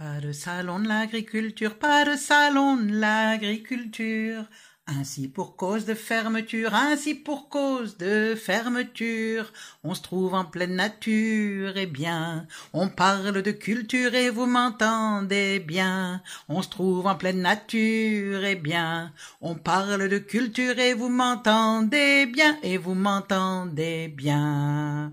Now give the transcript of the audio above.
Pas de salon de l'agriculture, pas de salon de l'agriculture. Ainsi pour cause de fermeture, ainsi pour cause de fermeture, on se trouve en pleine nature, et eh bien, on parle de culture et vous m'entendez bien, on se trouve en pleine nature, et eh bien, on parle de culture et vous m'entendez bien, et vous m'entendez bien.